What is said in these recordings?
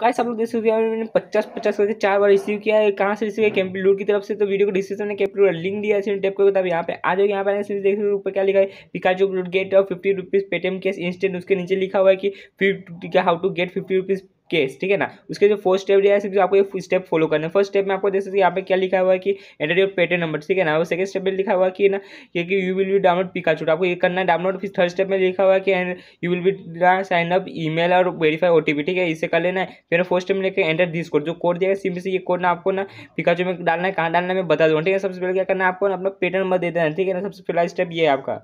guys सब लोग देख सकते हैं मैंने पचास पचास करके चार बार रिसीव किया है कहाँ से रिसीव है कैंपिल लूट की तरफ से तो वीडियो को डिस्क्रिप्शन में कैंपिल लूट लिंक दिया है टैप करके तब यहाँ पे आ जाओ यहाँ पे आने देख सकते ऊपर क्या लिखा है पिका जो लूट गेट और fifty rupees Paytm cash instant उसके नीचे लिखा हुआ है कि fifty how to get fifty rupees cash ठीक है ना उसके जो फोर्थ स्टेप दिया है सिर्फ आपको ये स्टेप फॉलो करना है फर्स्ट स्टेप में आपको जैसे यहाँ पे क्या लिखा हुआ है कि एंटर योर पेटेंट नंबर ठीक है ना और सेकंड स्टेप में लिखा हुआ कि ना कि यू विल बी डाउनलोड पिकाचूट आपको ये करना है डाउनलोड फिर थर्ड स्टेप में लिखा हुआ है कि you will be sign up ई और वेरीफाई ओ ठीक है इसे कर लेना है फिर फर्स्ट स्टेप में लेकर एंटर दिस कोड जो कोड दिया है सिंपल से ये कोड ना आपको ना पिकाचू में डालना है कहाँ डालना है मैं बता दूँगा ठीक है सबसे पहले क्या करना है आपको अपना पेटेंट नंबर दे देना ठीक है ना सबसे पहला स्टेप ये है आपका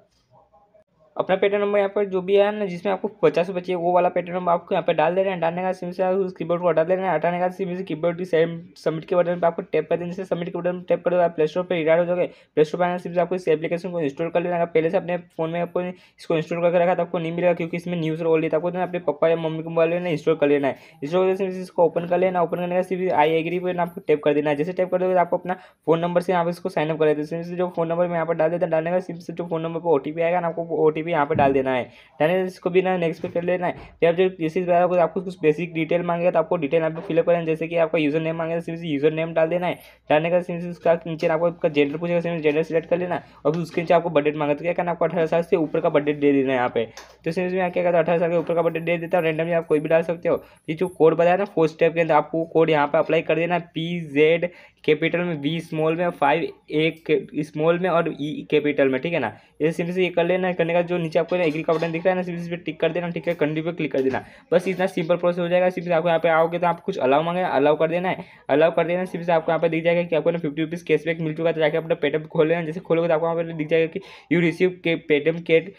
अपना पेटर नंबर यहाँ पर जो भी है ना जिसमें आपको पचास बचिए वो वाला पेटर नंबर आपको यहाँ पर डाल दे रहे हैं डालने का सिम से उस कीबोर्ड को हटा दे रहे हैं हटाने का सिम से कीबोर्ड की सबमिट के बटन पर आपको टैप कर देने से सबमिट के बटन टैप कर दो प्ले स्टोर पर रिडायर हो जाएगा प्ले स्टोर पर आने से आपको इस एप्लीकेशन को इंस्टॉल कर लेना पहले से अपने फोन में आपको इसको इंस्टॉल करके रखा था आपको नहीं मिलेगा क्योंकि इसमें न्यूज़ रोल लेता आपको तो अपने पापा या मम्मी को मोबाइल लेना इंस्टॉल कर लेना है इंस्टॉल करने से इसको ओपन कर लेना ओपन करने का सिर्फ आई एग्री पर आपको टैप कर देना है जैसे टैप कर दोगे तो आपको अपना फोन नंबर से यहाँ पर इसको साइनअप कर देते हैं जो फोन नंबर में यहाँ पर डाल देते हैं डालने का सिम से जो फोन नंबर पर ओ आएगा ना आपको ओ टी भी यहाँ पर डाल देना है डालने इसको भी ना नेक्स्ट पे कर लेना है जब जब किसी आपको कुछ बेसिक डिटेल मांगे तो आपको डिटेल आपको फिलअप करें जैसे कि आपका यूजर नेम मांगे सिर्फ यूजर नेम डाल देना है डालने का सिर्फ उसका नीचे आपको आपका जेंडर पूछेगा सिर्फ जेंडर सेलेक्ट कर लेना और फिर उसके नीचे आपको बडेट मांगा तो क्या करना आपको अठारह साल से ऊपर का बडेट दे देना है यहाँ पे तो सिर्फ यहाँ क्या करता अठारह साल के ऊपर का बडेट दे देता है रेंडमली आप कोई भी डाल सकते हो ये जो कोड बताया ना फोर्थ स्टेप के अंदर आपको कोड यहाँ पर अप्लाई कर देना पी जेड कैपिटल में बी स्मॉल में फाइव ए स्मॉल में और ई e कैपिटल में ठीक है ना ये सिर्फ ये कर लेना करने का जो जो नीचे आपको एग्री का बटन दिख रहा है ना सिर्फ इस पर टिक कर देना ठीक है कंटिन्यू पे क्लिक कर देना बस इतना सिंपल प्रोसेस हो जाएगा सिर्फ आपको यहाँ पे आओगे तो आप कुछ अलाउ मांगे अलाउ कर देना है अलाउ कर देना सिर्फ आपको यहाँ पे दिख जाएगा कि आपको ना फिफ्टी रुपीज कैशबैक मिल चुका है तो जाकर अपना पेटम खोल लेना जैसे खोलोगे तो आपको यहाँ पर दिख जाएगा कि यू रिसीव के पेटम केट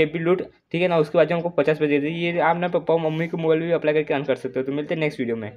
के लूट ठीक है ना उसके बाद जो हमको पचास बजे दे दीजिए आप ना पापा मम्मी को मोबाइल भी अप्लाई करके ऑन कर सकते हो तो मिलते हैं नेक्स्ट वीडियो में